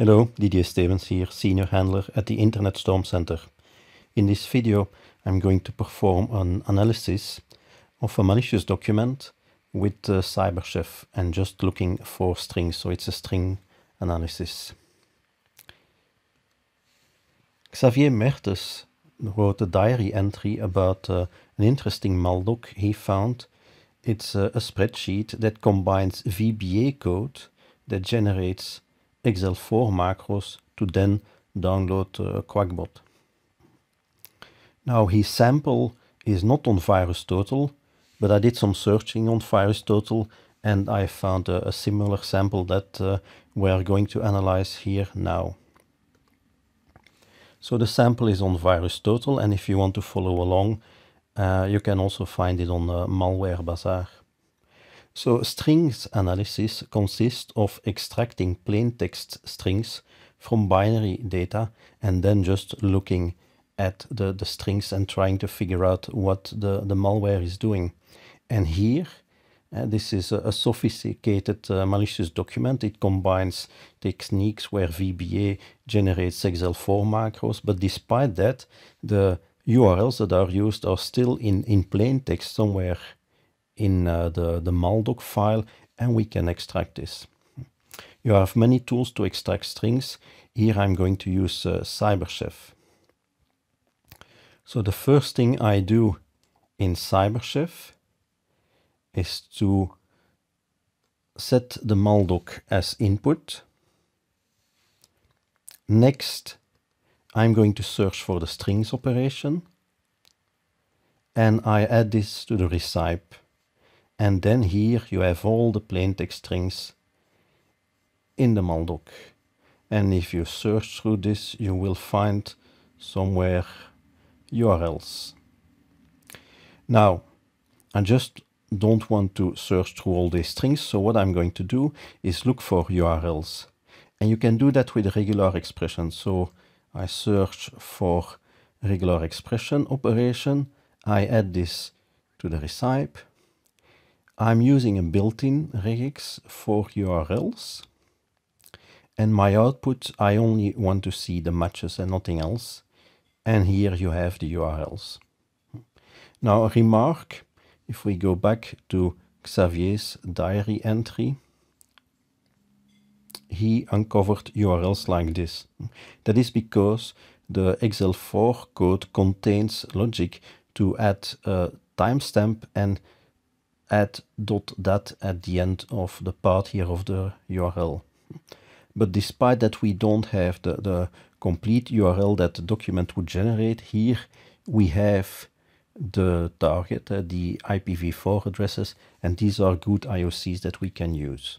Hello, Didier Stevens here, Senior Handler at the Internet Storm Center. In this video, I'm going to perform an analysis of a malicious document with uh, CyberChef and just looking for strings, so it's a string analysis. Xavier Mertes wrote a diary entry about uh, an interesting maldoc he found. It's uh, a spreadsheet that combines VBA code that generates Excel4 macros to then download uh, Quackbot. Now his sample is not on VirusTotal, but I did some searching on VirusTotal and I found a, a similar sample that uh, we are going to analyze here now. So the sample is on VirusTotal and if you want to follow along, uh, you can also find it on uh, Malware Bazaar. So strings analysis consists of extracting plaintext strings from binary data and then just looking at the, the strings and trying to figure out what the, the malware is doing. And here, uh, this is a, a sophisticated uh, malicious document. It combines techniques where VBA generates Excel4 macros, but despite that, the URLs that are used are still in, in plain text somewhere in uh, the, the maldoc file and we can extract this. You have many tools to extract strings. Here I'm going to use uh, Cyberchef. So the first thing I do in Cyberchef is to set the maldoc as input. Next, I'm going to search for the strings operation and I add this to the recipe and then here you have all the plaintext strings in the Maldoc. And if you search through this, you will find somewhere URLs. Now, I just don't want to search through all these strings, so what I'm going to do is look for URLs. And you can do that with regular expressions. So I search for regular expression operation, I add this to the recipe, I'm using a built-in regex for URLs. And my output, I only want to see the matches and nothing else. And here you have the URLs. Now remark, if we go back to Xavier's diary entry, he uncovered URLs like this. That is because the Excel 4 code contains logic to add a timestamp and add dot that at the end of the part here of the URL. But despite that we don't have the, the complete URL that the document would generate, here we have the target, uh, the IPv4 addresses, and these are good IOCs that we can use.